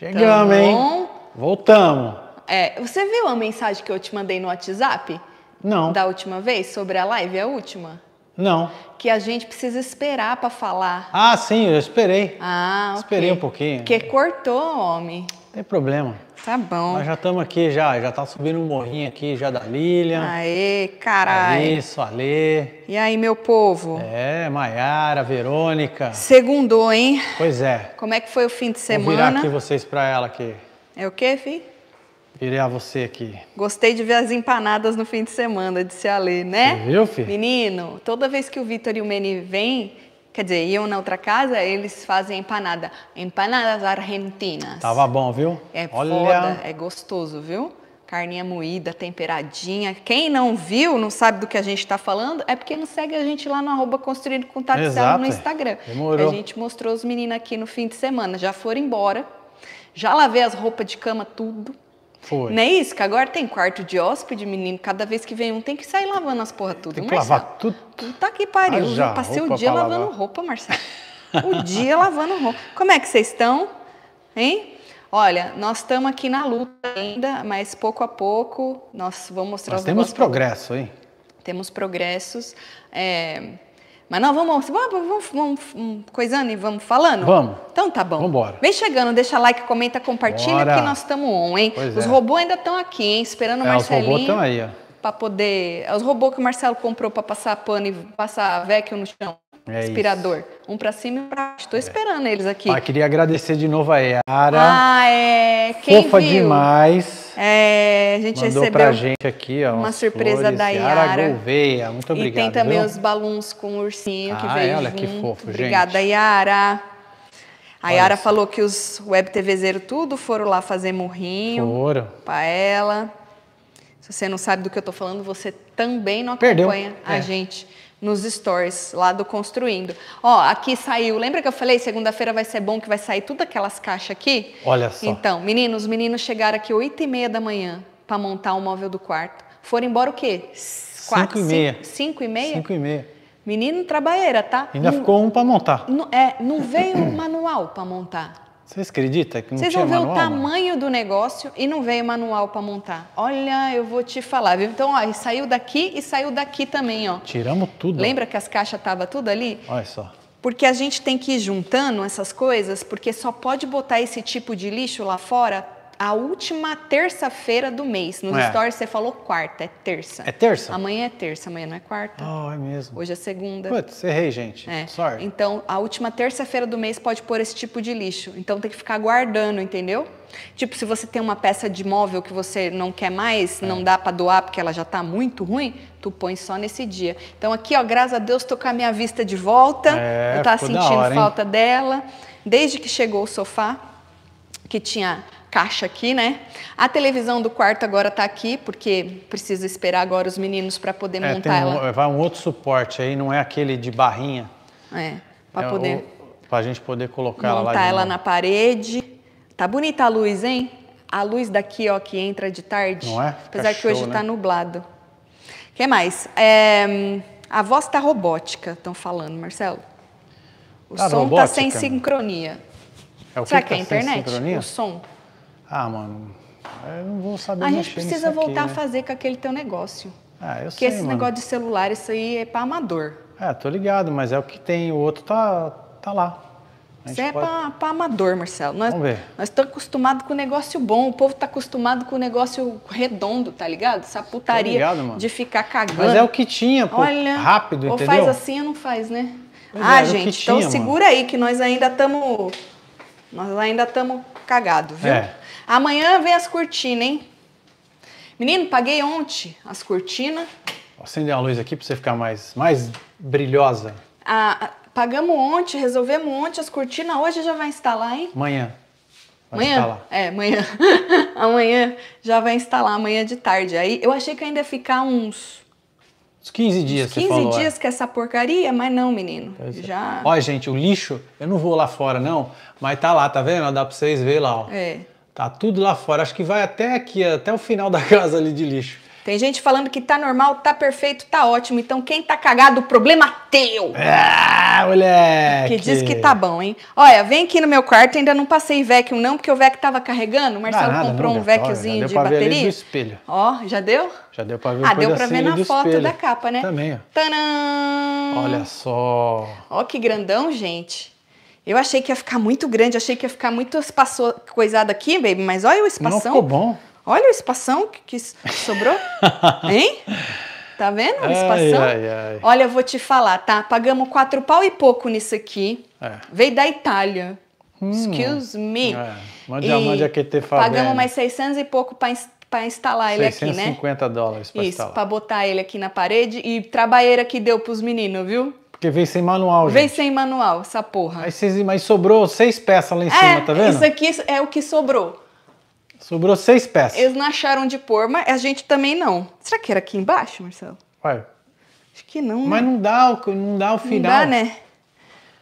Chegamos, hein? Então, Voltamos. É, você viu a mensagem que eu te mandei no WhatsApp? Não. Da última vez sobre a live, a última? Não. Que a gente precisa esperar para falar. Ah, sim, eu esperei. Ah, ok. Esperei um pouquinho. Porque cortou, homem. Não tem problema. Tá bom. Nós já estamos aqui, já. Já tá subindo um morrinho aqui já da Lilian. Aê, caralho. Isso, Alê. E aí, meu povo? É, Maiara, Verônica. Segundou, hein? Pois é. Como é que foi o fim de semana? Vou virar aqui vocês para ela aqui. É o quê, Fih? Virei a você aqui. Gostei de ver as empanadas no fim de semana, disse a Alê, né? Você viu, filho Menino, toda vez que o Vitor e o Meni vêm, Quer dizer, eu na outra casa, eles fazem empanada. Empanadas argentinas. Tava bom, viu? É Olha. foda, é gostoso, viu? Carninha moída, temperadinha. Quem não viu, não sabe do que a gente está falando, é porque não segue a gente lá no arroba construído com no é. Instagram. Demorou. A gente mostrou os meninos aqui no fim de semana. Já foram embora. Já lavei as roupas de cama, tudo. Foi. Não é isso? Que agora tem quarto de hóspede, menino. Cada vez que vem um tem que sair lavando as porra tudo. Tem que Marcelo, lavar tudo. Tá que pariu. Ah, já, passei o dia lavando lavar. roupa, Marcelo. o dia lavando roupa. Como é que vocês estão? Hein? Olha, nós estamos aqui na luta ainda, mas pouco a pouco nós vamos mostrar nós temos progresso, hein? Temos progressos. É... Mas não, vamos, vamos, vamos, vamos hum, coisando e vamos falando? Vamos. Então tá bom. Vamos embora. Vem chegando, deixa like, comenta, compartilha Bora. que nós estamos on, hein? Pois os é. robôs ainda estão aqui, hein? Esperando o é, Marcelinho. Os robôs estão aí, ó. Pra poder. É os robôs que o Marcelo comprou para passar pano e passar vecchio no chão. É aspirador. Um para cima e um para baixo. Estou é. esperando eles aqui. Ah, queria agradecer de novo a Yara. Ah, é. Quem Fofa viu? demais. É, a gente Mandou recebeu pra gente aqui, ó, uma surpresa flores, da Yara. Gouveia, muito obrigado. E tem também viu? os balões com o ursinho ah, que veio olha, junto. que fofo, Obrigada, gente. Yara. A Yara falou que os web Zero tudo foram lá fazer morrinho. Foram. Pra ela. Se você não sabe do que eu tô falando, você também não acompanha Perdeu. a é. gente nos stores lá do Construindo. Ó, aqui saiu, lembra que eu falei, segunda-feira vai ser bom que vai sair todas aquelas caixas aqui? Olha só. Então, meninos, os meninos chegaram aqui 8 e meia da manhã para montar o móvel do quarto. Foram embora o quê? 5 e meia. 5 e meia? 5 e meia. Menino trabalheira, tá? Ainda não, ficou um para montar. Não, é, não veio o manual para montar. Vocês acreditam que não Vocês vão ver o tamanho do negócio e não veio manual para montar. Olha, eu vou te falar, viu? Então, ó, saiu daqui e saiu daqui também, ó. Tiramos tudo. Lembra que as caixas tava tudo ali? Olha só. Porque a gente tem que ir juntando essas coisas, porque só pode botar esse tipo de lixo lá fora a última terça-feira do mês. No é. stories você falou quarta, é terça. É terça? Amanhã é terça, amanhã não é quarta. Ah, é mesmo. Hoje é segunda. Putz, errei, gente. É. Sorry. Então, a última terça-feira do mês pode pôr esse tipo de lixo. Então tem que ficar guardando, entendeu? Tipo, se você tem uma peça de móvel que você não quer mais, é. não dá para doar porque ela já tá muito ruim, tu põe só nesse dia. Então aqui, ó, graças a Deus, tô com a minha vista de volta. É, eu tava sentindo hora, falta dela. Desde que chegou o sofá, que tinha caixa aqui, né? A televisão do quarto agora está aqui, porque precisa esperar agora os meninos para poder é, montar um, ela. Vai um outro suporte aí, não é aquele de barrinha. É, para é, poder. Para a gente poder colocar ela lá. Montar ela na parede. Tá bonita a luz, hein? A luz daqui, ó, que entra de tarde. Não é? Fica apesar show, é que hoje está né? nublado. O que mais? É, a voz está robótica, estão falando, Marcelo. O tá som está sem sincronia. É o Será que, que é tá é a internet? O som? ah, mano, é, eu não vou saber A gente precisa voltar aqui, né? a fazer com aquele teu negócio. Ah, eu Porque Que esse mano. negócio de celular, isso aí é para amador. É, tô ligado, mas é o que tem, o outro tá, tá lá. Isso é pra, para amador, Marcelo. Nós, Vamos ver. Nós estamos acostumados com o negócio bom, o povo está acostumado com o negócio redondo, tá ligado? Essa putaria ligado, de ficar cagando. Mas é o que tinha, pô, Olha, rápido, ou entendeu? Ou faz assim ou não faz, né? Pois ah, é, é gente, então tinha, então mano. segura aí que nós ainda estamos... Nós ainda estamos cagados, viu? É. Amanhã vem as cortinas, hein? Menino, paguei ontem as cortinas. Acender a luz aqui para você ficar mais, mais brilhosa. Ah, pagamos ontem, resolvemos ontem as cortinas. Hoje já vai instalar, hein? Amanhã. Vai amanhã? Instalar. É, amanhã. amanhã já vai instalar, amanhã de tarde. Aí eu achei que ainda ia ficar uns. Uns 15 dias, uns 15 falou, é. dias é. que essa porcaria, mas não, menino. Pois é. já. É. Ó, gente, o lixo, eu não vou lá fora, não, mas tá lá, tá vendo? Dá pra vocês verem lá, ó. É. Tá tudo lá fora. Acho que vai até aqui, até o final da casa ali de lixo. Tem gente falando que tá normal, tá perfeito, tá ótimo. Então quem tá cagado, o problema é teu. Ah, moleque. Que diz que tá bom, hein? Olha, vem aqui no meu quarto, ainda não passei vacuum não, porque o vac tava carregando. O Marcelo ah, nada, comprou não, um vacuumzinho de bateria. espelho. Ó, já deu? Já deu para ver Ah, deu para ver na foto espelho. da capa, né? Também, ó. Tanã! Olha só. Ó que grandão, gente. Eu achei que ia ficar muito grande, achei que ia ficar muito espaço, coisado aqui, baby, mas olha o espação. Não ficou bom. Olha o espação que, que sobrou. hein? Tá vendo o espação? Ai, ai, ai. Olha, eu vou te falar, tá? Pagamos quatro pau e pouco nisso aqui. É. Veio da Itália. Hum. Excuse me. É. Mande a mande a QT Pagamos mais 600 e pouco para para instalar ele aqui, né? 650 dólares para instalar. Isso, para botar ele aqui na parede e trabalheira que deu para os meninos, viu? Porque vem sem manual, gente. Vem sem manual, essa porra. Aí mas sobrou seis peças lá em é, cima, tá vendo? Isso aqui é o que sobrou. Sobrou seis peças. Eles não acharam de pôr, mas a gente também não. Será que era aqui embaixo, Marcelo? Ué. Acho que não. Mas né? não dá, não dá o final. Não dá, né?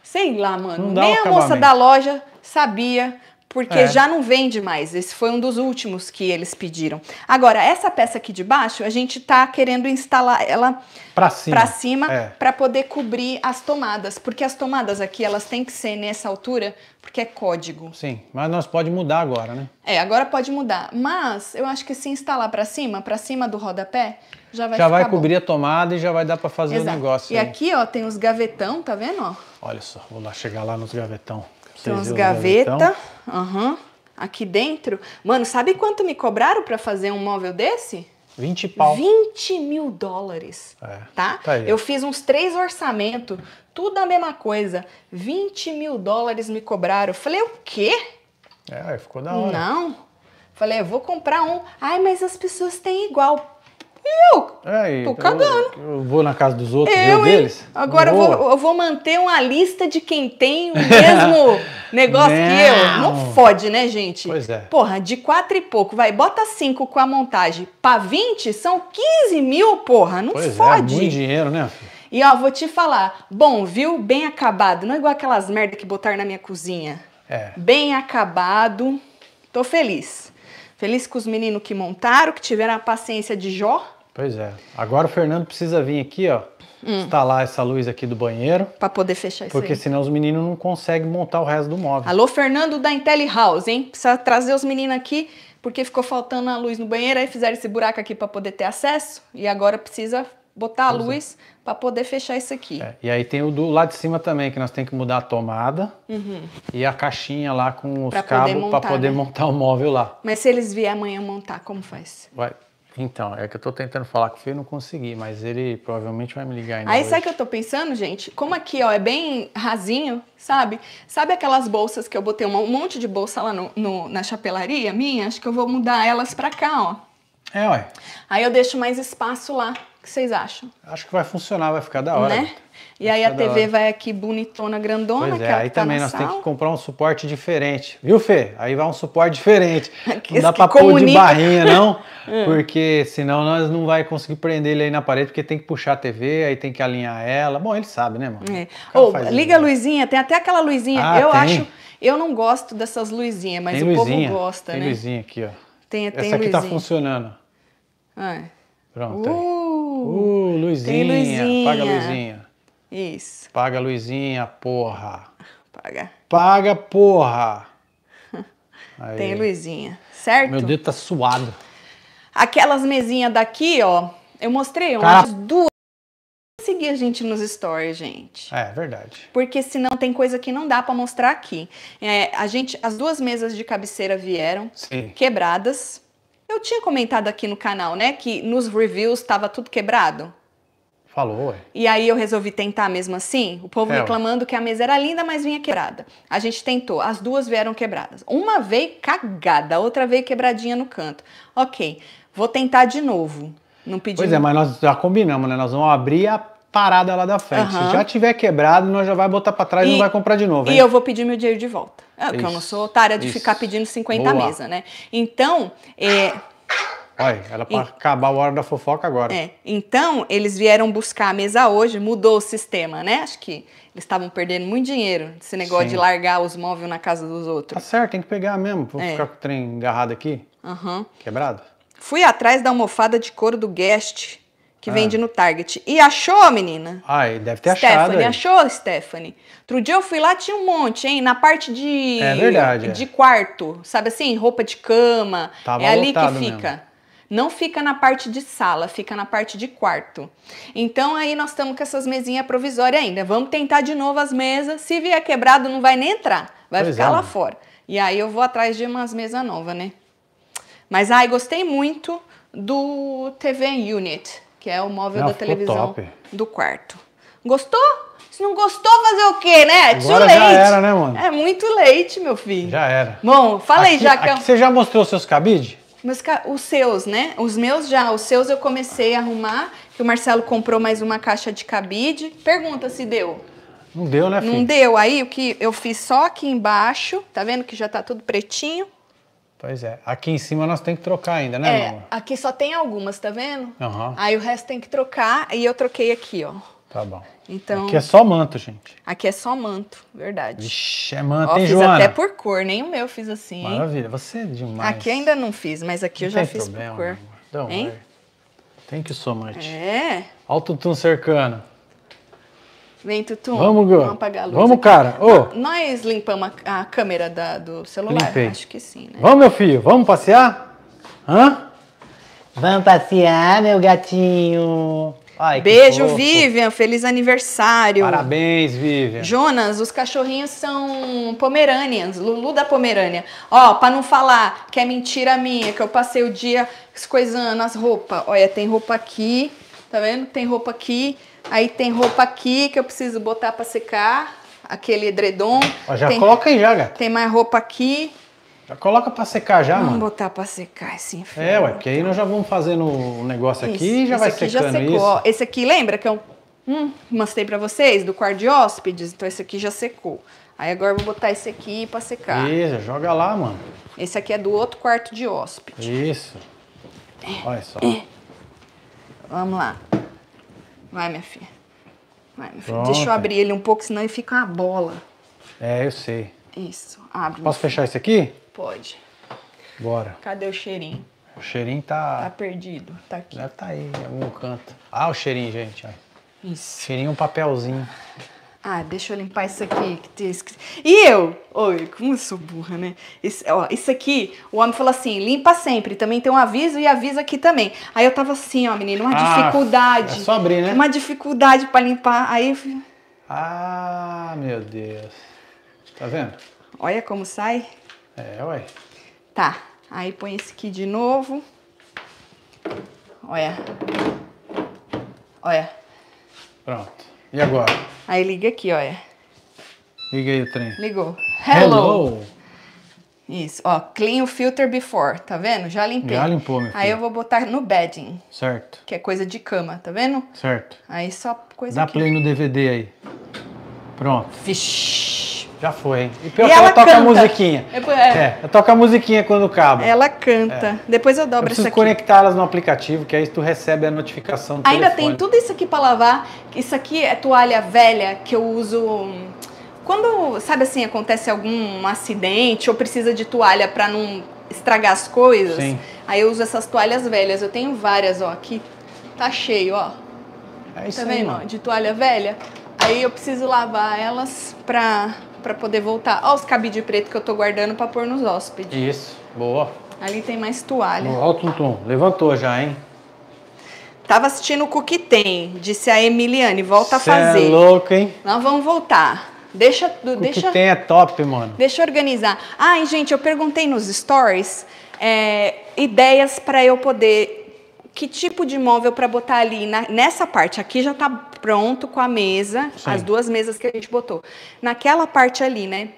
Sei lá, mano. Nem a moça da loja sabia porque é. já não vende mais. Esse foi um dos últimos que eles pediram. Agora, essa peça aqui de baixo, a gente está querendo instalar ela para cima, para é. poder cobrir as tomadas, porque as tomadas aqui, elas têm que ser nessa altura, porque é código. Sim, mas nós pode mudar agora, né? É, agora pode mudar, mas eu acho que se instalar para cima, para cima do rodapé, já vai Já vai cobrir bom. a tomada e já vai dar para fazer Exato. o negócio. E aí. aqui, ó, tem os gavetão, tá vendo, ó? Olha só, vou lá chegar lá nos gavetão. Tem os gaveta. Gavetão. Aham. Uhum. Aqui dentro. Mano, sabe quanto me cobraram para fazer um móvel desse? 20 pau. 20 mil dólares. É, tá? tá eu fiz uns três orçamentos, tudo a mesma coisa. 20 mil dólares me cobraram. Eu falei, o quê? É, ficou da hora. Não. Falei, eu vou comprar um. Ai, mas as pessoas têm igual. E eu é, tô então cagando. Eu, eu, vou na casa dos outros, eu, deles. Agora eu vou, eu vou, manter uma lista de quem tem o mesmo negócio Não. que eu. Não fode, né, gente? Pois é. Porra, de quatro e pouco, vai, bota cinco com a montagem Pra 20, são 15 mil, porra. Não pois é, fode. É, muito dinheiro, né, filho? E ó, vou te falar, bom, viu? Bem acabado. Não é igual aquelas merda que botaram na minha cozinha. É. Bem acabado. Tô feliz. Feliz com os meninos que montaram, que tiveram a paciência de Jó Pois é. Agora o Fernando precisa vir aqui, ó, hum. instalar essa luz aqui do banheiro. Para poder fechar isso Porque senão os meninos não conseguem montar o resto do móvel. Alô, Fernando da Intelli House, hein? Precisa trazer os meninos aqui, porque ficou faltando a luz no banheiro, aí fizeram esse buraco aqui para poder ter acesso, e agora precisa botar a é. luz é. para poder fechar isso aqui. É. E aí tem o do lado de cima também, que nós tem que mudar a tomada uhum. e a caixinha lá com os cabos para poder, montar, poder né? montar o móvel lá. Mas se eles vierem amanhã montar, como faz? Vai então, é que eu tô tentando falar com o Fê e não consegui, mas ele provavelmente vai me ligar ainda. Aí hoje. sabe o que eu tô pensando, gente? Como aqui, ó, é bem rasinho, sabe? Sabe aquelas bolsas que eu botei um monte de bolsa lá no, no na chapelaria minha? Acho que eu vou mudar elas pra cá, ó. É, ué. Aí eu deixo mais espaço lá. O que vocês acham? Acho que vai funcionar, vai ficar da hora. Né? E aí a é TV vai aqui bonitona, grandona. Pois é, aí tá também nós temos que comprar um suporte diferente. Viu, Fê? Aí vai um suporte diferente. não dá pra pôr de barrinha, não. É. Porque senão nós não vai conseguir prender ele aí na parede, porque tem que puxar a TV, aí tem que alinhar ela. Bom, ele sabe, né, mano? É. Ou, liga isso, a né? luzinha, tem até aquela luzinha. Ah, eu tem? acho. Eu não gosto dessas luzinhas, mas tem o luzinha. povo gosta, tem né? Tem luzinha aqui, ó. Tem, tem Essa aqui tá luzinha. tá funcionando. É. Pronto. Uh, uh, luzinha. Tem luzinha. a luzinha. Isso. Paga, Luizinha, porra. Paga. Paga, porra. Aí. Tem Luizinha, certo? Meu dedo tá suado. Aquelas mesinhas daqui, ó, eu mostrei umas duas. Seguir a gente nos stories, gente. É verdade. Porque senão tem coisa que não dá para mostrar aqui. É, a gente, as duas mesas de cabeceira vieram Sim. quebradas. Eu tinha comentado aqui no canal, né, que nos reviews estava tudo quebrado. Falou, ué. E aí eu resolvi tentar mesmo assim. O povo é, reclamando ué. que a mesa era linda, mas vinha quebrada. A gente tentou, as duas vieram quebradas. Uma veio cagada, a outra veio quebradinha no canto. Ok, vou tentar de novo. Não pedi. Pois é, mas nós já combinamos, né? Nós vamos abrir a parada lá da frente. Uhum. Se já tiver quebrado, nós já vai botar para trás e, não vai comprar de novo. Hein? E eu vou pedir meu dinheiro de volta. É, porque eu não sou otária de isso. ficar pedindo 50 Boa. mesa, né? Então, é. Ah! Olha, era para e... acabar a hora da fofoca agora. É. Então, eles vieram buscar a mesa hoje, mudou o sistema, né? Acho que eles estavam perdendo muito dinheiro desse negócio Sim. de largar os móveis na casa dos outros. Tá certo, tem que pegar mesmo. Vou é. ficar com o trem agarrado aqui. Uhum. Quebrado. Fui atrás da almofada de couro do Guest, que ah. vende no Target. E achou, menina? Ai, ah, deve ter Stephanie, achado. Stephanie, achou, Stephanie? Outro dia eu fui lá, tinha um monte, hein? Na parte de... É verdade. De é. quarto, sabe assim? Roupa de cama. Tava é ali que fica. Mesmo não fica na parte de sala, fica na parte de quarto. Então aí nós estamos com essas mesinhas provisórias ainda. Vamos tentar de novo as mesas. Se vier quebrado, não vai nem entrar, vai pois ficar é. lá fora. E aí eu vou atrás de umas mesas novas, né? Mas ai, gostei muito do TV Unit, que é o móvel não, da televisão top. do quarto. Gostou? Se não gostou, fazer o quê, né? Agora leite? já era, né, mano? É muito leite, meu filho. Já era. Bom, falei aqui, já que. Aqui você já mostrou seus cabides? Mas os seus, né? Os meus já, os seus eu comecei a arrumar, que o Marcelo comprou mais uma caixa de cabide. Pergunta se deu. Não deu, né, filho? Não deu. Aí o que eu fiz só aqui embaixo, tá vendo que já tá tudo pretinho? Pois é. Aqui em cima nós tem que trocar ainda, né, é, Aqui só tem algumas, tá vendo? Uhum. Aí o resto tem que trocar e eu troquei aqui, ó. Tá bom. Então, aqui é só manto, gente. Aqui é só manto, verdade. Vixe, é manto, Ó, hein, fiz Joana? até por cor, nem o meu fiz assim. Hein? Maravilha, você é demais. Aqui ainda não fiz, mas aqui não eu já fiz problema, por cor. Não, hein? Tem que so much. É. Olha o Tutum cercando. Vem, Tutum. Vamos, Gu. Vamos apagar a luz. Vamos, aqui. cara. Ô. Ah, nós limpamos a, a câmera da, do celular? Limpei. Acho que sim, né? Vamos, meu filho. Vamos passear? Hã? Vamos passear, meu gatinho. Ai, Beijo, fofo. Vivian. Feliz aniversário. Parabéns, Vivian. Jonas, os cachorrinhos são pomerâneas. Lulu da Pomerânia. Ó, pra não falar que é mentira minha, que eu passei o dia coisando as roupas. Olha, tem roupa aqui. Tá vendo? Tem roupa aqui. Aí tem roupa aqui que eu preciso botar pra secar. Aquele edredom. Ó, já tem, coloca aí já, gata. Tem mais roupa aqui. Já tá, coloca para secar já, Vamos mano. Vamos botar para secar esse inferno. É, ué, porque aí tá? nós já vamos fazendo um negócio aqui e já vai secando já secou. isso. Ó, esse aqui, lembra que eu hum, mostrei para vocês do quarto de hóspedes? Então esse aqui já secou. Aí agora eu vou botar esse aqui para secar. Isso, joga lá, mano. Esse aqui é do outro quarto de hóspedes. Isso. É, Olha só. É. Vamos lá. Vai, minha filha. Vai, minha filha. Deixa eu abrir ele um pouco, senão ele fica uma bola. É, eu sei. Isso, abre. Posso fechar esse aqui? Pode. Bora. Cadê o cheirinho? O cheirinho tá. Tá perdido. Tá aqui. Já tá aí, em algum canto. Ah, o cheirinho, gente. Isso. Cheirinho um papelzinho. Ah, deixa eu limpar isso aqui. E eu? Oi, como eu sou burra, né? Isso, ó, isso aqui, o homem falou assim, limpa sempre. Também tem um aviso e aviso aqui também. Aí eu tava assim, ó, menino, uma ah, dificuldade. É só abrir, né? Uma dificuldade pra limpar. Aí eu fui... Ah, meu Deus. Tá vendo? Olha como sai. É, ué. Tá, aí põe esse aqui de novo. Olha. Olha. Pronto. E agora? Aí liga aqui, olha. Liga aí o trem. Ligou. Hello. Hello. Isso, ó, clean o filter before, tá vendo? Já limpei. Já limpou, meu filho. Aí eu vou botar no bedding. Certo. Que é coisa de cama, tá vendo? Certo. Aí só coisa Dá aqui. play no DVD aí. Pronto. Vixe. Já foi, hein? E pior e que ela, ela toca a musiquinha. É, é. é toca a musiquinha quando cabo. Ela canta. É. Depois eu dobro eu preciso aqui. conectar elas no aplicativo, que aí tu recebe a notificação Ainda telefone. tem tudo isso aqui para lavar. Isso aqui é toalha velha que eu uso quando, sabe assim, acontece algum acidente ou precisa de toalha para não estragar as coisas. Sim. Aí eu uso essas toalhas velhas. Eu tenho várias, ó, aqui. Tá cheio, ó. É isso tá aí, vendo, ó, de toalha velha. Aí eu preciso lavar elas pra para poder voltar. Olha os cabide preto que eu tô guardando para pôr nos hóspedes. Isso, boa. Ali tem mais toalha. Ó, o Tuntum, levantou já, hein? Tava assistindo o que Tem, disse a Emiliane, volta Cê a é fazer. é louco, hein? Nós vamos voltar. Deixa, o Que tem é top, mano. Deixa eu organizar. Ai, gente, eu perguntei nos stories é, ideias para eu poder que tipo de móvel para botar ali na, nessa parte. Aqui já está pronto com a mesa, Sim. as duas mesas que a gente botou. Naquela parte ali, né?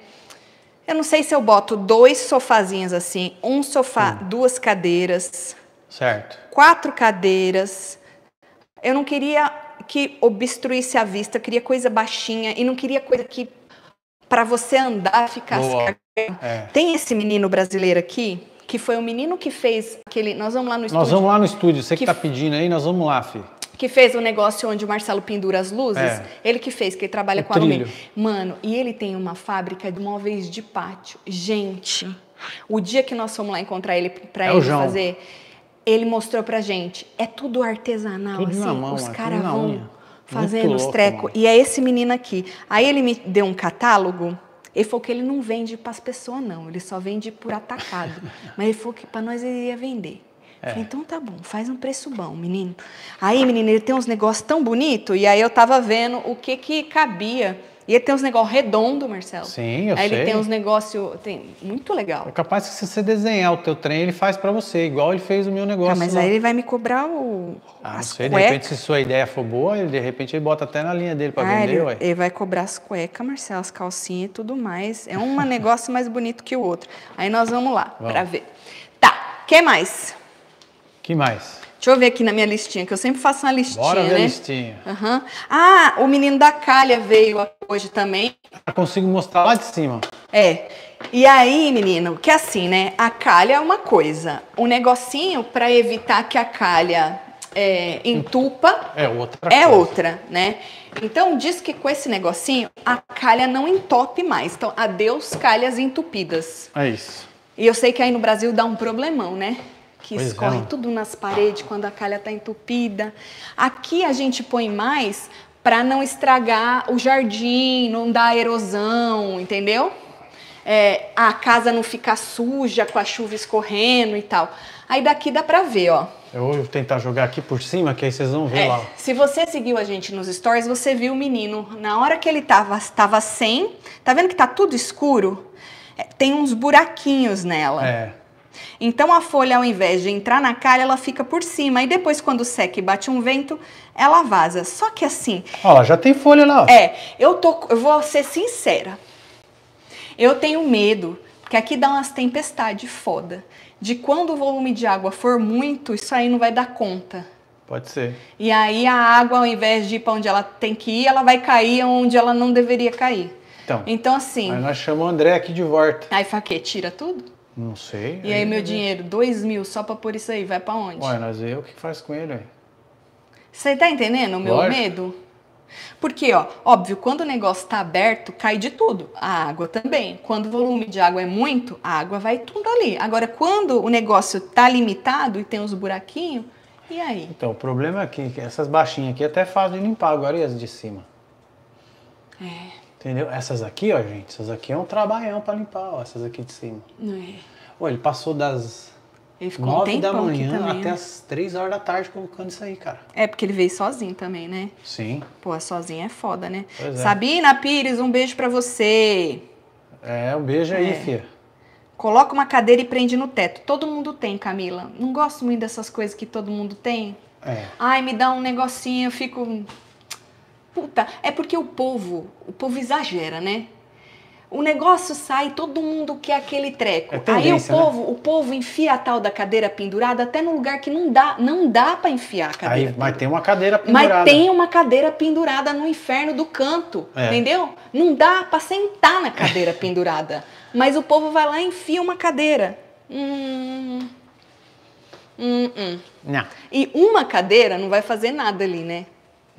Eu não sei se eu boto dois sofazinhos assim, um sofá, duas cadeiras. Certo. Quatro cadeiras. Eu não queria que obstruísse a vista, eu queria coisa baixinha e não queria coisa que para você andar ficasse. É. Tem esse menino brasileiro aqui que foi o menino que fez aquele. Nós vamos lá no estúdio. Nós vamos lá no estúdio, você que, tá pedindo aí, nós vamos lá, fi. Que fez o um negócio onde o Marcelo pendura as luzes. É. Ele que fez, que ele trabalha o com trilho. a Mano, e ele tem uma fábrica de móveis de pátio. Gente, o dia que nós fomos lá encontrar ele para é ele fazer, ele mostrou pra gente. É tudo artesanal, tudo assim. Mão, os é caras vão fazendo Muito os trecos. E é esse menino aqui. Aí ele me deu um catálogo ele falou que ele não vende para as pessoas, não. Ele só vende por atacado. Mas ele falou que para nós ele ia vender. É. Falei, então tá bom, faz um preço bom, menino. Aí, menino, ele tem uns negócios tão bonito e aí eu tava vendo o que que cabia e ele tem uns negócios redondo, Marcelo. Sim, eu Aí sei. Ele tem uns negócios, tem muito legal. É capaz que se você desenhar o teu trem, ele faz para você, igual ele fez o meu negócio. Ah, mas lá. aí ele vai me cobrar o Ah, não sei, cueca. de repente se sua ideia for boa, ele, de repente ele bota até na linha dele para ah, vender, ele, ué. ele vai cobrar as cuecas, Marcelo, as calcinhas e tudo mais. É um negócio mais bonito que o outro. Aí nós vamos lá para ver. Tá, que mais? Que mais? Deixa eu ver aqui na minha listinha, que eu sempre faço uma listinha, Bora ver né? listinha. Uhum. Ah, o menino da calha veio hoje também. Eu consigo mostrar lá de cima. É. E aí, menino, que assim, né? A calha é uma coisa. Um negocinho para evitar que a calha é, entupa é outra. É coisa. outra, né? Então diz que com esse negocinho a calha não entope mais. Então, adeus calhas entupidas. É isso. E eu sei que aí no Brasil dá um problemão, né? que pois é. escorre é. tudo nas paredes quando a calha está entupida. Aqui a gente põe mais para não estragar o jardim, não dar erosão, entendeu? É, a casa não ficar suja com a chuva escorrendo e tal. Aí daqui dá para ver, ó. Eu vou tentar jogar aqui por cima, que aí vocês vão ver é, lá. Se você seguiu a gente nos stories, você viu o menino. Na hora que ele tava, tava sem, tá vendo que tá tudo escuro? É, tem uns buraquinhos nela. É. Então a folha, ao invés de entrar na calha, ela fica por cima e depois, quando seca e bate um vento, ela vaza. Só que assim. Olha, já tem folha lá. É, eu, tô, eu vou ser sincera. Eu tenho medo, porque aqui dá umas tempestades foda. De quando o volume de água for muito, isso aí não vai dar conta. Pode ser. E aí a água, ao invés de ir para onde ela tem que ir, ela vai cair onde ela não deveria cair. Então, então assim. Aí nós chamamos o André aqui de volta. Aí fala tira tudo? Não sei. E aí, aí meu dinheiro, dois mil só pra pôr isso aí, vai pra onde? Ué, nós vê o que faz com ele aí. Você tá entendendo o meu Lógico. medo? Porque, ó, óbvio, quando o negócio tá aberto, cai de tudo. A água também. Quando o volume de água é muito, a água vai tudo ali. Agora, quando o negócio tá limitado e tem uns buraquinhos, e aí? Então, o problema é que essas baixinhas aqui até fazem limpar, agora e as de cima. É. Entendeu? Essas aqui, ó, gente, essas aqui é um trabalhão pra limpar, ó, essas aqui de cima. Não é. Ô, ele passou das ele ficou 9 um da manhã até as 3 horas da tarde colocando isso aí, cara. É, porque ele veio sozinho também, né? Sim. Pô, sozinho é foda, né? Pois é. Sabina Pires, um beijo para você. É, um beijo aí, é. filha. Coloca uma cadeira e prende no teto. Todo mundo tem, Camila. Não gosto muito dessas coisas que todo mundo tem. É. Ai, me dá um negocinho, eu fico Puta, é porque o povo, o povo exagera, né? O negócio sai, todo mundo quer aquele treco. É Aí o né? povo, né? o povo enfia a tal da cadeira pendurada até no lugar que não dá, não dá para enfiar a cadeira. Aí, mas tem uma cadeira pendurada. Mas tem uma cadeira pendurada no inferno do canto, é. entendeu? Não dá para sentar na cadeira pendurada. Mas o povo vai lá e enfia uma cadeira. Hum. Hum, hum. Não. E uma cadeira não vai fazer nada ali, né?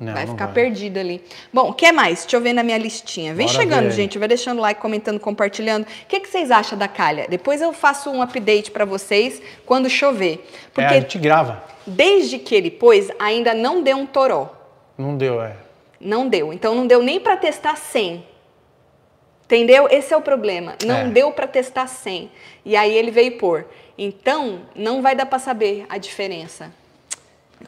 Não, vai ficar vai. ali. Bom, o que mais? Deixa eu ver na minha listinha. Vem Bora chegando, ver. gente. Vai deixando like, comentando, compartilhando. O que, que vocês acham da calha? Depois eu faço um update para vocês quando chover. Porque é, a gente grava. Desde que ele pôs, ainda não deu um toró. Não deu, é. Não deu. Então não deu nem para testar sem. Entendeu? Esse é o problema. Não é. deu para testar sem. E aí ele veio pôr. Então, não vai dar para saber a diferença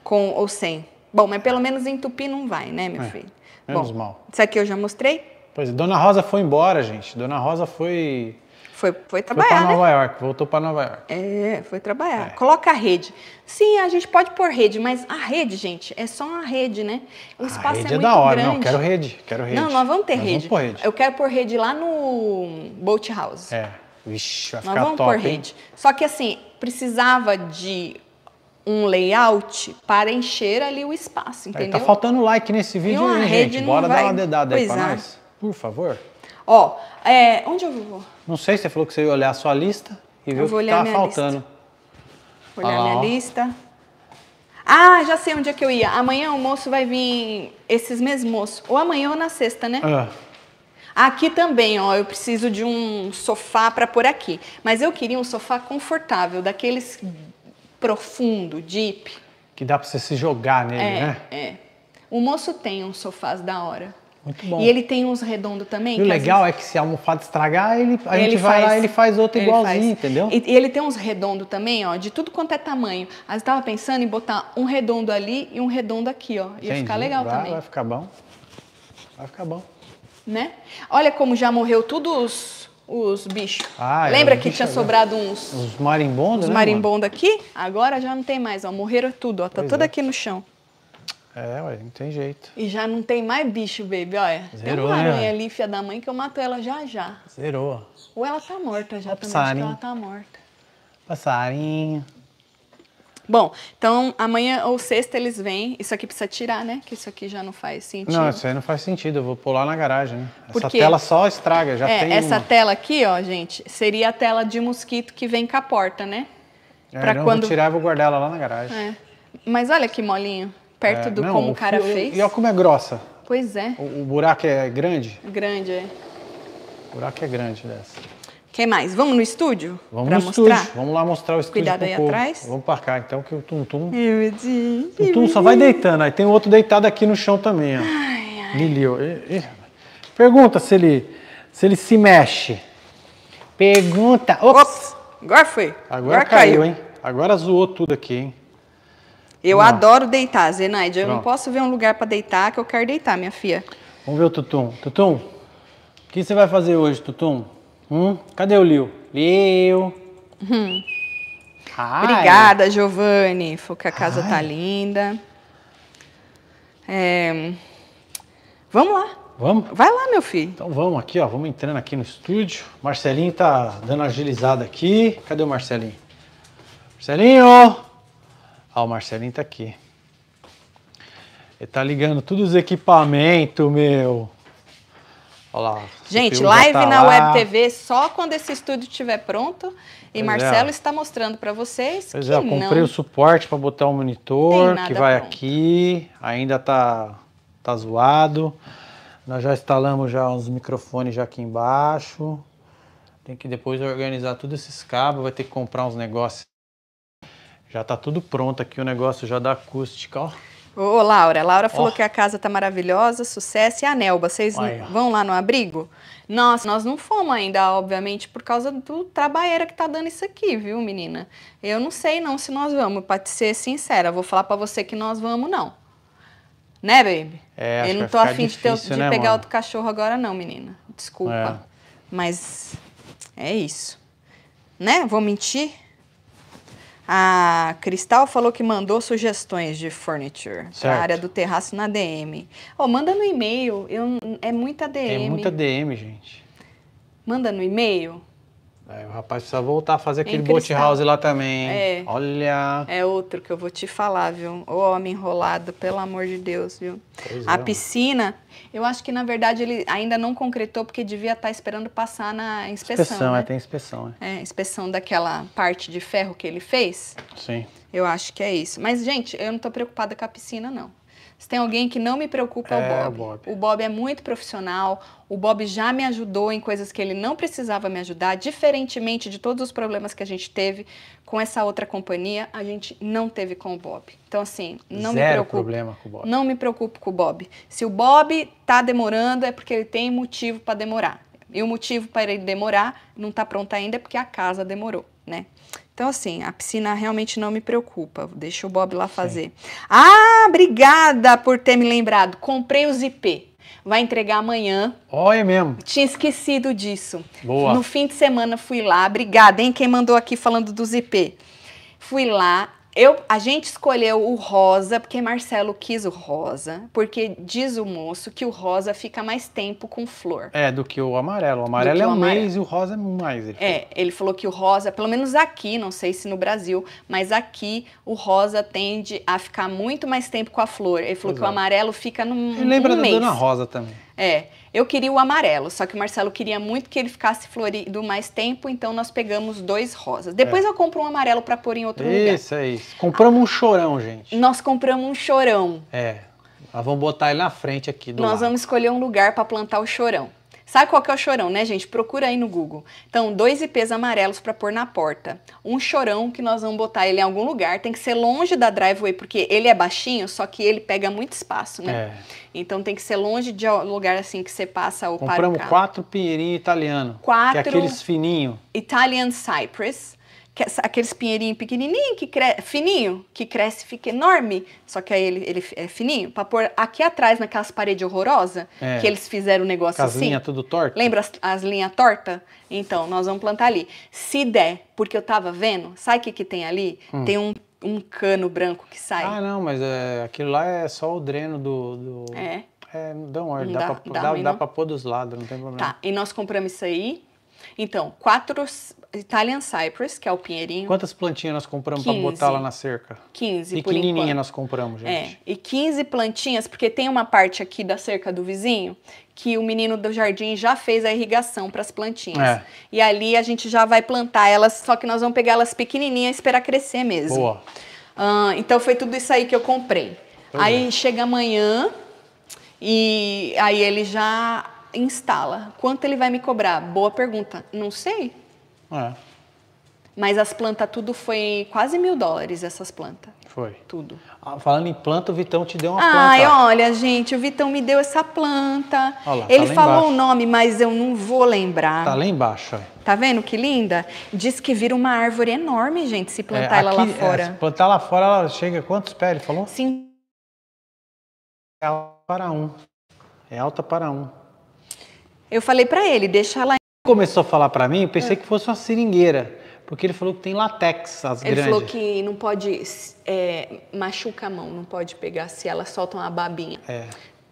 com ou sem. Bom, mas pelo menos em Tupi não vai, né, meu é, filho? Menos Bom, mal. Isso aqui eu já mostrei? Pois é, Dona Rosa foi embora, gente. Dona Rosa foi. Foi, foi trabalhar. Foi né? para Nova né? York, voltou para Nova York. É, foi trabalhar. É. Coloca a rede. Sim, a gente pode pôr rede, mas a rede, gente, é só uma rede, né? O espaço a rede é, é da hora, grande. não, quero rede, quero rede. Não, nós vamos ter nós rede. Vamos rede. Eu quero pôr rede lá no Boat House. É. Vixe, vai ficar Nós vamos top, pôr hein? rede. Só que assim, precisava de um layout para encher ali o espaço, tá entendeu? tá faltando like nesse vídeo aí, gente. Bora vai... dar uma dedada aí pra é. nós, por favor. Ó, é... onde eu vou? Não sei, você falou que você ia olhar a sua lista e ver o que tá faltando. Lista. Vou olhar ah, minha ó. lista. Ah, já sei onde é que eu ia. Amanhã o moço vai vir, esses mesmos moços. Ou amanhã ou na sexta, né? Ah. Aqui também, ó, eu preciso de um sofá para pôr aqui. Mas eu queria um sofá confortável, daqueles profundo, deep. Que dá para você se jogar nele, é, né? É. O moço tem uns sofás da hora. Muito bom. E ele tem uns redondos também. E o legal vezes... é que se a almofada estragar, ele, a ele gente vai lá ele faz outro igualzinho, faz. entendeu? E, e, ele tem uns redondos também, ó, de tudo quanto é tamanho. Mas eu tava pensando em botar um redondo ali e um redondo aqui, ó. Ia Entendi. ficar legal vai, também. Vai ficar bom. Vai ficar bom. Né? Olha como já morreu todos os os bichos. Ah, é, Lembra que bicho tinha agora. É sobrado uns... Os marimbondos, Os né, marimbondos aqui? Agora já não tem mais, ó. Morreram tudo, ó. Tá pois tudo é. aqui no chão. É, ué, não tem jeito. E já não tem mais bicho, baby, olha. Zerou, tem uma né, aranha né, ali, filha da mãe, que eu mato ela já já. Zerou. Ou ela tá morta já, também, acho que ela tá morta. Passarinho. Bom, então amanhã ou sexta eles vêm. Isso aqui precisa tirar, né? Que isso aqui já não faz sentido. Não, isso aí não faz sentido. Eu vou pular na garagem. Né? Essa tela só estraga, já é, tem. Essa uma. tela aqui, ó, gente, seria a tela de mosquito que vem com a porta, né? É, pra não, quando... vou tirar e vou guardar ela lá na garagem. É. Mas olha que molinho, perto é, do não, como o cara fio, fez. E olha como é grossa. Pois é. O, o buraco é grande? Grande, é. O buraco é grande dessa que mais? Vamos no estúdio? Vamos pra no mostrar? estúdio. Vamos lá mostrar o estúdio. Cuidado aí povo. atrás. Vamos parcar então, que o Tutum. Eu disse, o só vai deitando. Aí tem outro deitado aqui no chão também, ó. Ai, ai. Pergunta se ele, se ele se mexe. Pergunta. Ops! Ops. Agora foi. Agora, Agora caiu. caiu, hein? Agora zoou tudo aqui, hein? Eu Vamos adoro lá. deitar, Zenaide. Eu Pronto. não posso ver um lugar para deitar que eu quero deitar, minha filha. Vamos ver o Tutum. Tutum, o que você vai fazer hoje, Tutum? Hum, cadê o Liu? Liu! Hum. Obrigada, Giovanni. Falou que a casa tá Ai. tá linda. É... Vamos lá. Vamos? Vai lá, meu filho. Então vamos aqui, ó. Vamos entrando aqui no estúdio. Marcelinho tá dando agilizada aqui. Cadê o Marcelinho? Marcelinho! Ah, o Marcelinho tá aqui. Ele tá ligando todos os equipamentos, meu. Olá, Gente, live tá na lá. Web TV só quando esse estúdio estiver pronto. E pois Marcelo é. está mostrando para vocês pois que é, eu comprei não... o suporte para botar o um monitor que vai pronto. aqui. Ainda tá tá zoado. Nós já instalamos já uns microfones já aqui embaixo. Tem que depois organizar todos esses cabos, vai ter que comprar uns negócios. Já tá tudo pronto aqui o negócio já da acústica, ó. Ô, Laura, Laura falou oh. que a casa tá maravilhosa, sucesso. E a Nelba, vocês vão lá no abrigo? Nossa, nós não fomos ainda, obviamente, por causa do trabalheira que tá dando isso aqui, viu, menina? Eu não sei não se nós vamos, pra te ser sincera, vou falar para você que nós vamos não. Né, baby? É, Eu não tô afim de, ter, de né, pegar mano? outro cachorro agora não, menina. Desculpa. É. Mas é isso. Né? Vou mentir? A Cristal falou que mandou sugestões de furniture na a área do terraço na DM. Oh, manda no e-mail, eu, é muita DM. É muita DM, gente. Manda no e-mail. É, o rapaz precisa voltar a fazer é aquele boat house lá também. É. Olha. É outro que eu vou te falar, viu? O homem enrolado, pelo amor de Deus, viu? Pois a é, piscina, eu acho que na verdade ele ainda não concretou porque devia estar esperando passar na inspeção. Inspeção, né? é, tem inspeção, é. É, inspeção daquela parte de ferro que ele fez. Sim. Eu acho que é isso. Mas, gente, eu não estou preocupada com a piscina, não. Se tem alguém que não me preocupa, é o é, Bob. Bob. O Bob é muito profissional, o Bob já me ajudou em coisas que ele não precisava me ajudar, diferentemente de todos os problemas que a gente teve com essa outra companhia, a gente não teve com o Bob. Então, assim, não Zero me preocupo. problema com o Bob. Não me preocupo com o Bob. Se o Bob tá demorando, é porque ele tem motivo para demorar. E o motivo para ele demorar não tá pronto ainda é porque a casa demorou, né? Então, assim, a piscina realmente não me preocupa. Deixa o Bob lá fazer. Sim. Ah, obrigada por ter me lembrado. Comprei os IP. Vai entregar amanhã. Olha é mesmo. Tinha esquecido disso. Boa. No fim de semana fui lá. Obrigada, hein? Quem mandou aqui falando dos IP. Fui lá, eu, a gente escolheu o rosa porque Marcelo quis o rosa, porque diz o moço que o rosa fica mais tempo com flor. É, do que o amarelo. O amarelo é um amarelo. mês e o rosa é mais. Ele é, falou. ele falou que o rosa, pelo menos aqui, não sei se no Brasil, mas aqui o rosa tende a ficar muito mais tempo com a flor. Ele falou Exato. que o amarelo fica no. Ele lembra um da mês. Dona Rosa também. É. Eu queria o amarelo, só que o Marcelo queria muito que ele ficasse florido mais tempo, então nós pegamos dois rosas. Depois é. eu compro um amarelo para pôr em outro isso, lugar. Isso, é isso. Compramos um chorão, gente. Nós compramos um chorão. É. Nós vamos botar ele na frente aqui do Nós lado. vamos escolher um lugar para plantar o chorão. Sabe qual que é o chorão, né, gente? Procura aí no Google. Então, dois IPs amarelos para pôr na porta. Um chorão que nós vamos botar ele em algum lugar, tem que ser longe da driveway, porque ele é baixinho, só que ele pega muito espaço, né? É. Então tem que ser longe de lugar assim que você passa o Compramos para o quatro pinheirinho italiano. Quatro. Que é aqueles fininho. Italian Cypress aqueles pinheirinhos pequenininho, que cre... fininho, que cresce fica enorme, só que aí ele, ele é fininho, para pôr aqui atrás naquelas paredes horrorosas, é, que eles fizeram um negócio as assim. As linhas tudo torta. Lembra as, as linhas torta? Então, nós vamos plantar ali. Se der, porque eu tava vendo, sabe o que, que tem ali? Hum. Tem um, um cano branco que sai. Ah, não, mas é, aquilo lá é só o dreno do... do... É. É, não, dá, dá, pra, dá, dá, dá pra pôr dos lados, não tem problema. Tá, e nós compramos isso aí, então, quatro Italian Cypress, que é o pinheirinho. Quantas plantinhas nós compramos para botar lá na cerca? 15, Pequenininha nós compramos, é, gente. É, e 15 plantinhas, porque tem uma parte aqui da cerca do vizinho que o menino do jardim já fez a irrigação para as plantinhas. É. E ali a gente já vai plantar elas, só que nós vamos pegar elas pequenininhas e esperar crescer mesmo. Boa. então foi tudo isso aí que eu comprei. aí chega amanhã e aí ele já instala. Quanto ele vai me cobrar? Boa pergunta. Não sei. É. Mas as plantas, tudo foi quase mil dólares, essas plantas. Foi. Tudo. Ah, falando em planta, o Vitão te deu uma Ai, planta. Ai, olha, gente, o Vitão me deu essa planta. Lá, tá ele tá falou embaixo. o nome, mas eu não vou lembrar. Tá lá embaixo. Tá vendo que linda? Diz que vira uma árvore enorme, gente, se plantar é, ela lá fora. É, é, se plantar lá fora, ela chega quantos pés, ele falou? Sim. É alta para um. É alta para um. Eu falei para ele, deixa lá. Começou a falar para mim, eu pensei é. que fosse uma seringueira, porque ele falou que tem latex, as ele grandes. Ele falou que não pode, é, machuca a mão, não pode pegar se elas soltam a babinha. É.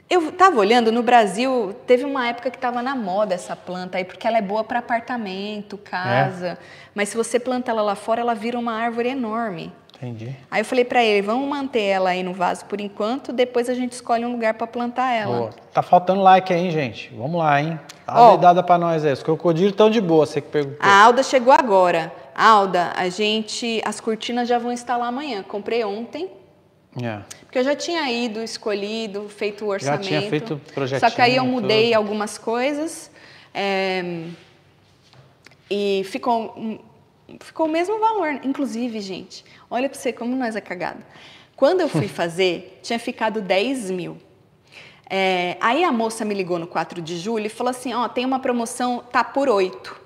Eu tava olhando, no Brasil teve uma época que tava na moda essa planta aí, porque ela é boa para apartamento, é. casa. É. Mas se você planta ela lá fora, ela vira uma árvore enorme. Entendi. Aí eu falei para ele, vamos manter ela aí no vaso por enquanto, depois a gente escolhe um lugar para plantar ela. Boa. Tá faltando like aí, gente? Vamos lá, hein? Dá uma dada para nós aí. Os crocodilos estão de boa, você que perguntou. A Alda chegou agora. Alda, a gente, as cortinas já vão instalar amanhã. Comprei ontem. Yeah. É. Porque eu já tinha ido, escolhido, feito o orçamento. Já tinha feito projetinho. Só que aí eu mudei algumas coisas. É, e ficou ficou o mesmo valor. Inclusive, gente, olha para você como nós é cagado. Quando eu fui fazer, tinha ficado 10 mil. É, aí a moça me ligou no 4 de julho e falou assim: ó, oh, tem uma promoção, tá por 8.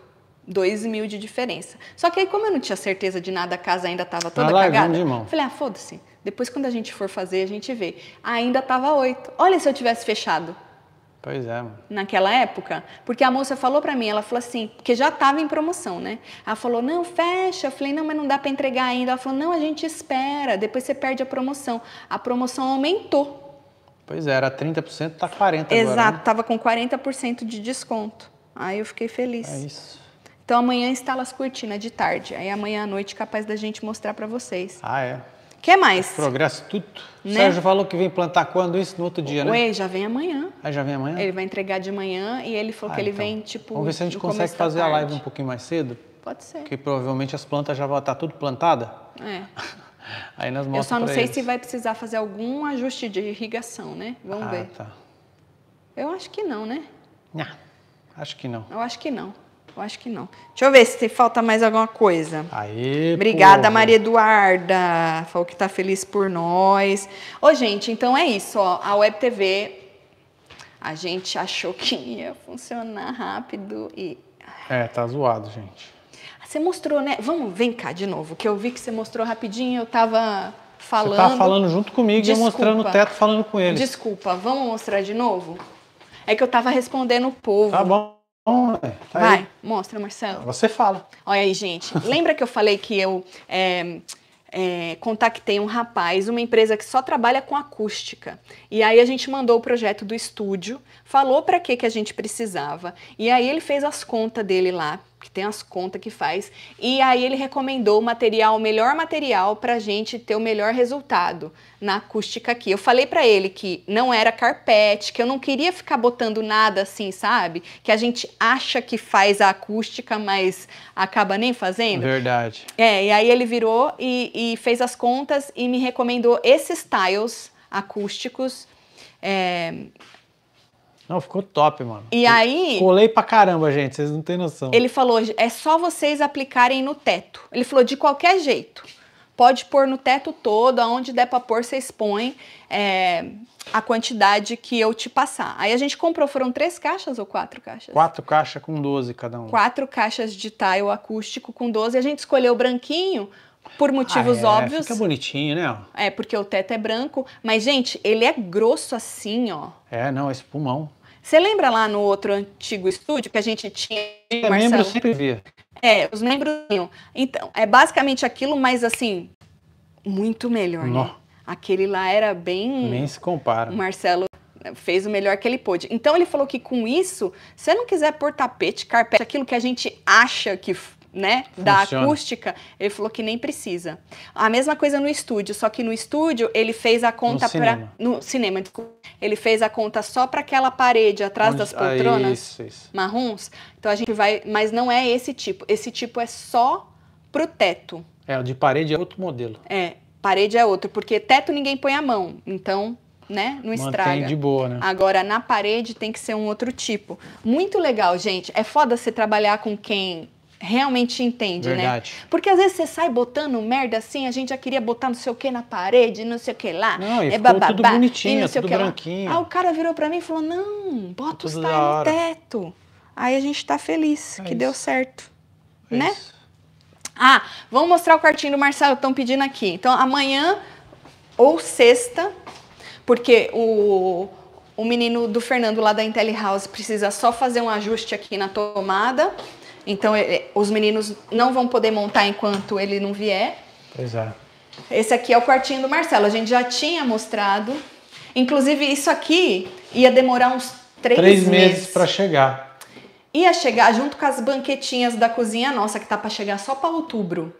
2 mil de diferença. Só que aí, como eu não tinha certeza de nada, a casa ainda estava toda ah, cagada. Falei, ah, foda-se. Depois, quando a gente for fazer, a gente vê. Ainda estava 8. Olha se eu tivesse fechado. Pois é. Naquela época. Porque a moça falou para mim, ela falou assim, porque já estava em promoção, né? Ela falou, não, fecha. Eu falei, não, mas não dá para entregar ainda. Ela falou, não, a gente espera, depois você perde a promoção. A promoção aumentou. Pois é, era 30%, tá 40% agora. Exato, estava né? com 40% de desconto. Aí eu fiquei feliz. É isso. Então amanhã instala as cortinas de tarde. Aí amanhã à noite capaz da gente mostrar para vocês. Ah, é? que mais? Progresso tudo. Né? Sérgio falou que vem plantar quando isso? No outro dia, Ué, né? Ué, já vem amanhã. Aí ah, já vem amanhã? Ele vai entregar de manhã e ele falou ah, que ele então. vem, tipo. Vamos ver se a gente consegue fazer a live um pouquinho mais cedo. Pode ser. Porque provavelmente as plantas já vão estar tá tudo plantada. É. Aí nós Eu só não sei eles. se vai precisar fazer algum ajuste de irrigação, né? Vamos ah, ver. Tá. Eu acho que não, né? Não, ah, acho que não. Eu acho que não. Eu acho que não. Deixa eu ver se tem, falta mais alguma coisa. Aí. Obrigada, porra. Maria Eduarda. Falou que tá feliz por nós. Ô, gente, então é isso, ó. A Web TV, a gente achou que ia funcionar rápido e. É, tá zoado, gente. Ah, você mostrou, né? Vamos, vem cá de novo, que eu vi que você mostrou rapidinho, eu tava falando. Você tava tá falando junto comigo Desculpa. e mostrando o teto falando com ele. Desculpa, vamos mostrar de novo? É que eu tava respondendo o povo. Tá bom. Bom, tá Vai, aí. mostra, Marcelo. Você fala. Olha aí, gente. Lembra que eu falei que eu é, é, contactei um rapaz, uma empresa que só trabalha com acústica. E aí a gente mandou o projeto do estúdio, falou para que que a gente precisava. E aí ele fez as contas dele lá que tem as contas que faz. E aí ele recomendou o material, o melhor material para gente ter o melhor resultado na acústica aqui. Eu falei para ele que não era carpete, que eu não queria ficar botando nada assim, sabe? Que a gente acha que faz a acústica, mas acaba nem fazendo. Verdade. É, e aí ele virou e, e fez as contas e me recomendou esses tiles acústicos. É, não, ficou top, mano. E eu aí. Colei pra caramba, gente, vocês não têm noção. Ele falou: é só vocês aplicarem no teto. Ele falou: de qualquer jeito. Pode pôr no teto todo, aonde der pra pôr, vocês põem é, a quantidade que eu te passar. Aí a gente comprou, foram três caixas ou quatro caixas? Quatro caixas com 12 cada um. Quatro caixas de tile acústico com 12. A gente escolheu o branquinho por motivos ah, é, óbvios. Fica bonitinho, né? É, porque o teto é branco. Mas, gente, ele é grosso assim, ó. É, não, é espumão. Você lembra lá no outro antigo estúdio que a gente tinha. É, membros sempre via. É, os membros tinham. Então, é basicamente aquilo, mas assim, muito melhor. Né? Aquele lá era bem. Nem se compara. O Marcelo fez o melhor que ele pôde. Então ele falou que com isso, se você não quiser pôr tapete, carpete, aquilo que a gente acha que né, da acústica, ele falou que nem precisa. A mesma coisa no estúdio, só que no estúdio ele fez a conta para no cinema, ele fez a conta só para aquela parede atrás Onde... das tá? poltronas ah, isso, isso. marrons. Então a gente vai, mas não é esse tipo. Esse tipo é só pro teto. É, o de parede é outro modelo. É, parede é outro, porque teto ninguém põe a mão. Então né? Não Mantém de boa, né? Agora, na parede tem que ser um outro tipo. Muito legal, gente. É foda você trabalhar com quem realmente entende, né? Verdade. né? Porque às vezes você sai botando merda assim, a gente já queria botar não sei o que na parede, não sei o que lá. Não, e é bababá, tudo bonitinho, não sei tudo branquinho. Aí o cara virou para mim e falou, não, bota o style no teto. Aí a gente tá feliz, é que isso. deu certo, é né? Isso. Ah, vamos mostrar o quartinho do Marcelo, estão pedindo aqui. Então amanhã ou sexta, porque o, o menino do Fernando lá da Intelli House precisa só fazer um ajuste aqui na tomada então, ele, é, é, os meninos não vão poder montar enquanto ele não vier. Pois é. Esse aqui é o quartinho do Marcelo. A gente já tinha mostrado. Inclusive, isso aqui ia demorar uns três, três meses, meses para chegar. Ia chegar junto com as banquetinhas da cozinha nossa, que tá para chegar só para outubro.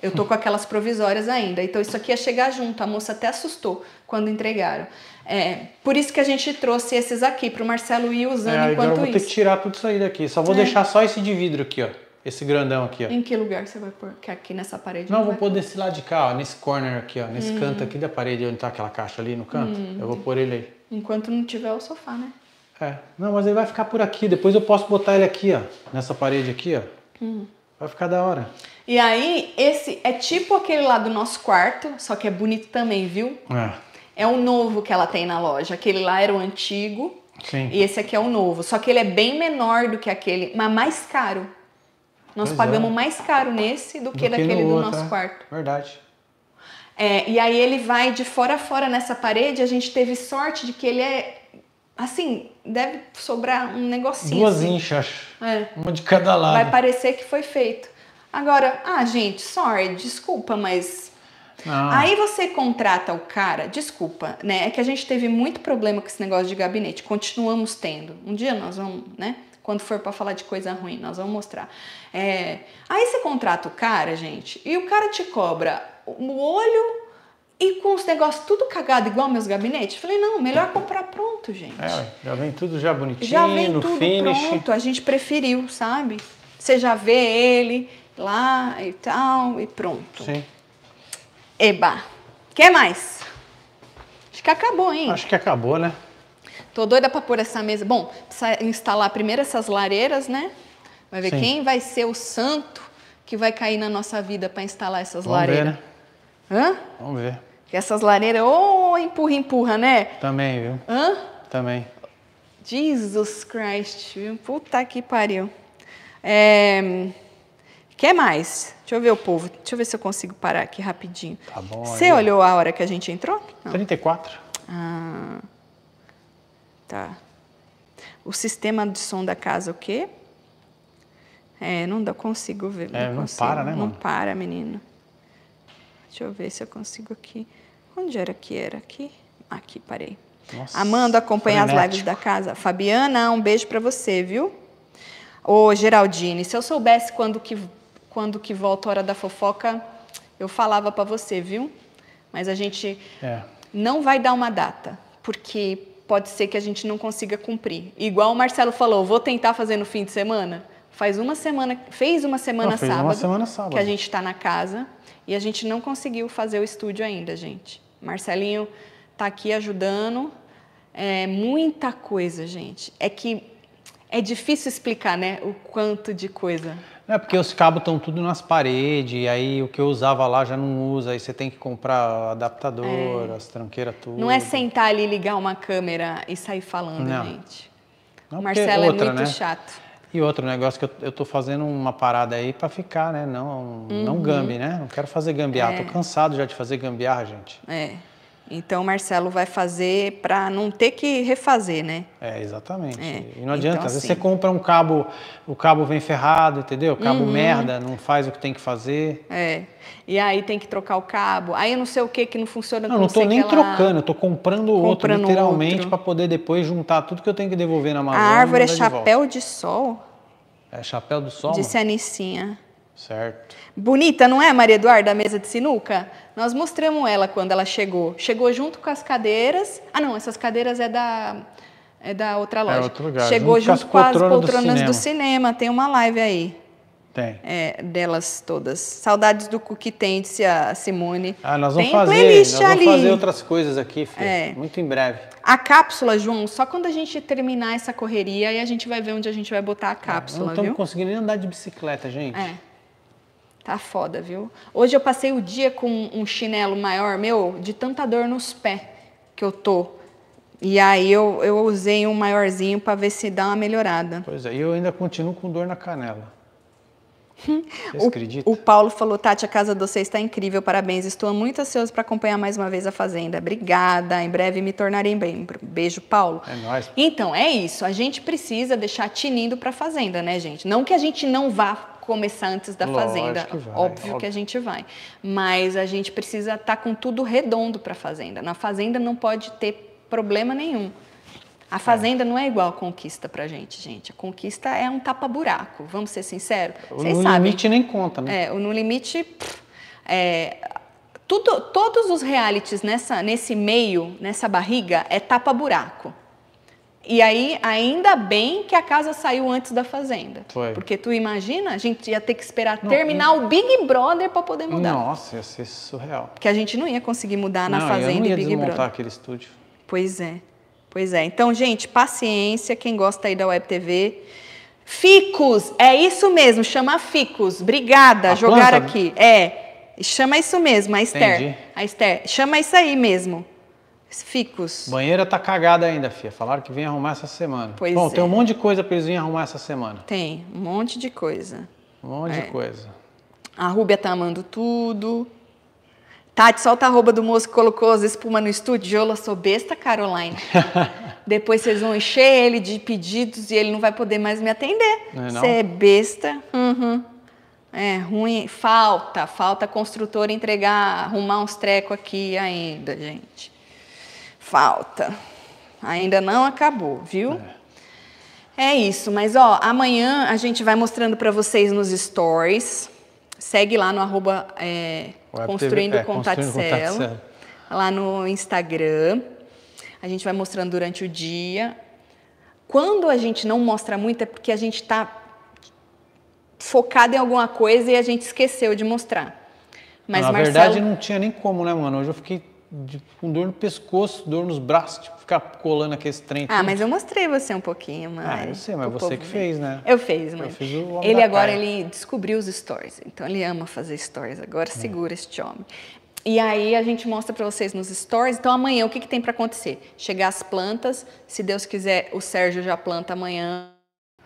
Eu tô com aquelas provisórias ainda. Então isso aqui ia é chegar junto. A moça até assustou quando entregaram. É, por isso que a gente trouxe esses aqui para o Marcelo ir usando é, enquanto agora eu vou ter que tirar tudo isso aí daqui. Só vou é. deixar só esse de vidro aqui, ó. Esse grandão aqui, ó. Em que lugar você vai pôr? Que aqui nessa parede? Não, não vou pôr desse lado de cá, ó. Nesse corner aqui, ó. Nesse hum. canto aqui da parede, onde tá aquela caixa ali no canto. Hum. Eu vou pôr ele aí. Enquanto não tiver o sofá, né? É. Não, mas ele vai ficar por aqui. Depois eu posso botar ele aqui, ó. Nessa parede aqui, ó. Hum. Vai ficar da hora. E aí, esse é tipo aquele lá do nosso quarto, só que é bonito também, viu? É. É o novo que ela tem na loja. Aquele lá era o antigo. Sim. E esse aqui é o novo. Só que ele é bem menor do que aquele, mas mais caro. Nós pois pagamos é. mais caro nesse do que do daquele que no do outro, nosso é. quarto. Verdade. É, e aí ele vai de fora a fora nessa parede. A gente teve sorte de que ele é. Assim, deve sobrar um negocinho. Duas assim. inchas. É. Uma de cada lado. Vai parecer que foi feito. Agora, ah, gente, sorry, desculpa, mas. Ah. Aí você contrata o cara, desculpa, né? É que a gente teve muito problema com esse negócio de gabinete, continuamos tendo. Um dia nós vamos, né? Quando for para falar de coisa ruim, nós vamos mostrar. É... Aí você contrata o cara, gente, e o cara te cobra o olho e com os negócios tudo cagado, igual meus gabinetes, falei, não, melhor comprar pronto, gente. É, já vem tudo já bonitinho, já vem tudo finish. pronto, a gente preferiu, sabe? Você já vê ele, lá e tal, e pronto. Sim. Eba. Quer mais? Acho que acabou, hein? Acho que acabou, né? Tô doida pra pôr essa mesa. Bom, precisa instalar primeiro essas lareiras, né? Vai ver Sim. quem vai ser o santo que vai cair na nossa vida para instalar essas Vamos lareiras. Ver, né? Hã? Vamos ver. Porque essas lareiras, ô, oh, empurra, empurra, né? Também, viu? Hã? Também. Jesus Christ, viu? Puta que pariu. É... Quer mais? Deixa eu ver o povo. Deixa eu ver se eu consigo parar aqui rapidinho. Tá bom. Você aí. olhou a hora que a gente entrou? Não. 34. Ah, tá. O sistema de som da casa, o quê? É, não dá, consigo ver. É, não, não para, né, Não para, menino. Deixa eu ver se eu consigo aqui. Onde era que era? Aqui? Aqui, parei. Nossa, Amanda acompanha frenético. as lives da casa. Fabiana, um beijo para você, viu? Ô, Geraldine, se eu soubesse quando que quando que volta a hora da fofoca, eu falava para você, viu? Mas a gente é. não vai dar uma data, porque pode ser que a gente não consiga cumprir. Igual o Marcelo falou, vou tentar fazer no fim de semana. Faz uma semana, fez uma semana, não, fez sábado, uma semana sábado que a gente está na casa e a gente não conseguiu fazer o estúdio ainda, gente. Marcelinho tá aqui ajudando. É muita coisa, gente. É que é difícil explicar, né, o quanto de coisa. É porque os cabos estão tudo nas paredes, aí o que eu usava lá já não usa, aí você tem que comprar adaptador, é. as tranqueiras, tudo. Não é sentar ali, ligar uma câmera e sair falando, não. gente. Não, Marcelo é outra, é muito né? chato. E outro negócio que eu, eu tô fazendo uma parada aí para ficar, né? Não, uhum. não gambi, né? Não quero fazer gambiarra. É. Tô cansado já de fazer gambiarra, gente. É. Então, o Marcelo vai fazer para não ter que refazer, né? É, exatamente. É. E não adianta. Então, Às vezes sim. você compra um cabo, o cabo vem ferrado, entendeu? O cabo uhum. merda, não faz o que tem que fazer. É. E aí tem que trocar o cabo. Aí não sei o que que não funciona. Não, não, não tô nem trocando, eu estou comprando, comprando outro, literalmente, para poder depois juntar tudo que eu tenho que devolver na Amazônia. A árvore é chapéu de, de sol? É chapéu do sol? Disse a Nicinha. Certo. Bonita, não é, Maria Eduarda, a mesa de sinuca? Nós mostramos ela quando ela chegou. Chegou junto com as cadeiras. Ah, não, essas cadeiras é da, é da outra é loja. É outro lugar. Chegou junto, junto com as poltronas, do, cinema. do, cinema. Tem uma live aí. Tem. É, delas todas. Saudades do que tem, disse a Simone. Ah, nós vamos tem fazer. Playlist nós vamos fazer outras coisas aqui, Fê. É. Muito em breve. A cápsula, João, só quando a gente terminar essa correria aí a gente vai ver onde a gente vai botar a é, cápsula. não estamos conseguindo nem andar de bicicleta, gente. É. Tá foda, viu? Hoje eu passei o dia com um chinelo maior meu, de tanta dor nos pés que eu tô. E aí eu, eu usei um maiorzinho para ver se dá uma melhorada. Pois é, e eu ainda continuo com dor na canela. o, o Paulo falou, Tati, a casa de vocês está incrível, parabéns. Estou muito ansioso para acompanhar mais uma vez a Fazenda. Obrigada, em breve me tornarei membro. Beijo, Paulo. É nóis. Então, é isso. A gente precisa deixar tinindo para a Fazenda, né, gente? Não que a gente não vá começar antes da Lógico fazenda. Que vai, óbvio, óbvio, que a gente vai. Mas a gente precisa estar tá com tudo redondo para a fazenda. Na fazenda não pode ter problema nenhum. A é. fazenda é. não é igual a conquista a gente, gente. A conquista é um tapa-buraco, vamos ser sinceros. O Vocês no sabem. limite nem conta, né? É, o no limite. Pff, é, tudo, todos os realities nessa, nesse meio, nessa barriga, é tapa-buraco. E aí, ainda bem que a casa saiu antes da fazenda. Foi. Porque tu imagina, a gente ia ter que esperar não, terminar não... o Big Brother para poder mudar. Nossa, ia ser surreal. Porque a gente não ia conseguir mudar na fazenda eu não ia e Big Brother. aquele estúdio. Pois é. Pois é. Então, gente, paciência, quem gosta aí da Web TV. Ficus, é isso mesmo, chama Ficus. Obrigada, a jogar planta? aqui. É. Chama isso mesmo, a Esther. Entendi. A Esther, chama isso aí mesmo ficos. Banheira tá cagada ainda, Fia. Falaram que vem arrumar essa semana. Pois Bom, é. tem um é. monte de coisa pra eles virem arrumar essa semana. Tem, um monte de coisa. Um monte é. de coisa. A Rúbia tá amando tudo. Tati, solta a roupa do moço que colocou as espumas no estúdio. Jola, sou besta, Caroline. Depois vocês vão encher ele de pedidos e ele não vai poder mais me atender. Você é, é, besta. Uhum. É ruim. Falta, falta construtor entregar, arrumar uns treco aqui ainda, gente. Falta. Ainda não acabou, viu? É. é isso, mas ó, amanhã a gente vai mostrando para vocês nos stories. Segue lá no arroba é, Construindo TV, é, lá no Instagram. A gente vai mostrando durante o dia. Quando a gente não mostra muito é porque a gente está focado em alguma coisa e a gente esqueceu de mostrar. Mas, Na Marcelo... verdade, não tinha nem como, né, mano? Hoje eu fiquei de, com dor no pescoço, dor nos braços, tipo, ficar colando aquele trem. Ah, mas eu mostrei você um pouquinho, mano. Ah, eu sei, mas você que fez, né? Eu fiz, mãe. Eu fiz o ele agora cara. ele descobriu os stories, então ele ama fazer stories. Agora é. segura este homem. E aí a gente mostra para vocês nos stories. Então amanhã o que, que tem para acontecer? Chegar as plantas. Se Deus quiser, o Sérgio já planta amanhã.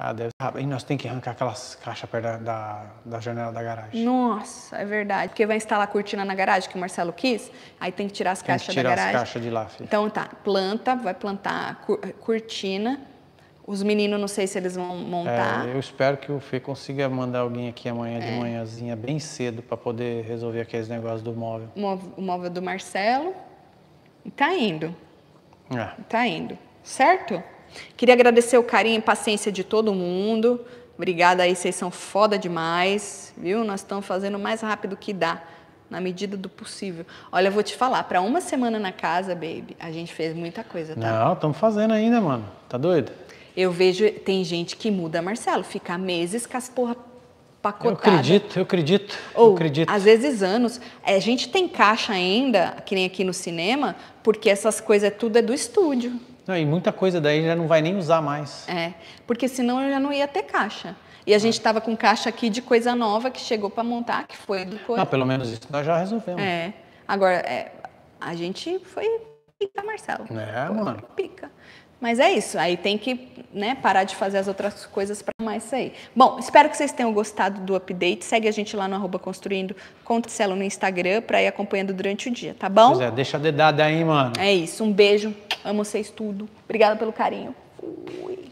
Ah, deve ser rápido. E nós temos que arrancar aquelas caixas perto da, da, janela da garagem. Nossa, é verdade. Porque vai instalar a cortina na garagem, que o Marcelo quis, aí tem que tirar as caixas tirar da garagem. tirar as caixas de lá, filho. Então tá, planta, vai plantar cortina. Os meninos, não sei se eles vão montar. É, eu espero que o Fê consiga mandar alguém aqui amanhã é. de manhãzinha, bem cedo, para poder resolver aqueles negócios do móvel. O móvel do Marcelo. Tá indo. É. Tá indo. Certo? Queria agradecer o carinho e paciência de todo mundo. Obrigada aí, vocês são foda demais, viu? Nós estamos fazendo o mais rápido que dá, na medida do possível. Olha, eu vou te falar, para uma semana na casa, baby, a gente fez muita coisa, tá? Não, estamos fazendo ainda, mano. Tá doido? Eu vejo, tem gente que muda, Marcelo, fica meses com as porra pacotadas. Eu acredito, eu acredito, Ou, eu acredito. Às vezes anos. É, a gente tem caixa ainda, que nem aqui no cinema, porque essas coisas tudo é do estúdio. Não, e muita coisa daí já não vai nem usar mais. É, porque senão eu já não ia ter caixa. E a gente estava com caixa aqui de coisa nova que chegou para montar, que foi do corpo. Não, pelo menos isso nós já resolvemos. É. Agora, é, a gente foi pica, Marcelo. É, foi mano. Pica. Mas é isso, aí tem que né, parar de fazer as outras coisas para mais sair. Bom, espero que vocês tenham gostado do update. Segue a gente lá no arroba construindo Contricelo no Instagram para ir acompanhando durante o dia, tá bom? Pois é, deixa a dedada aí, mano. É isso, um beijo. Amo vocês tudo. Obrigada pelo carinho. Fui.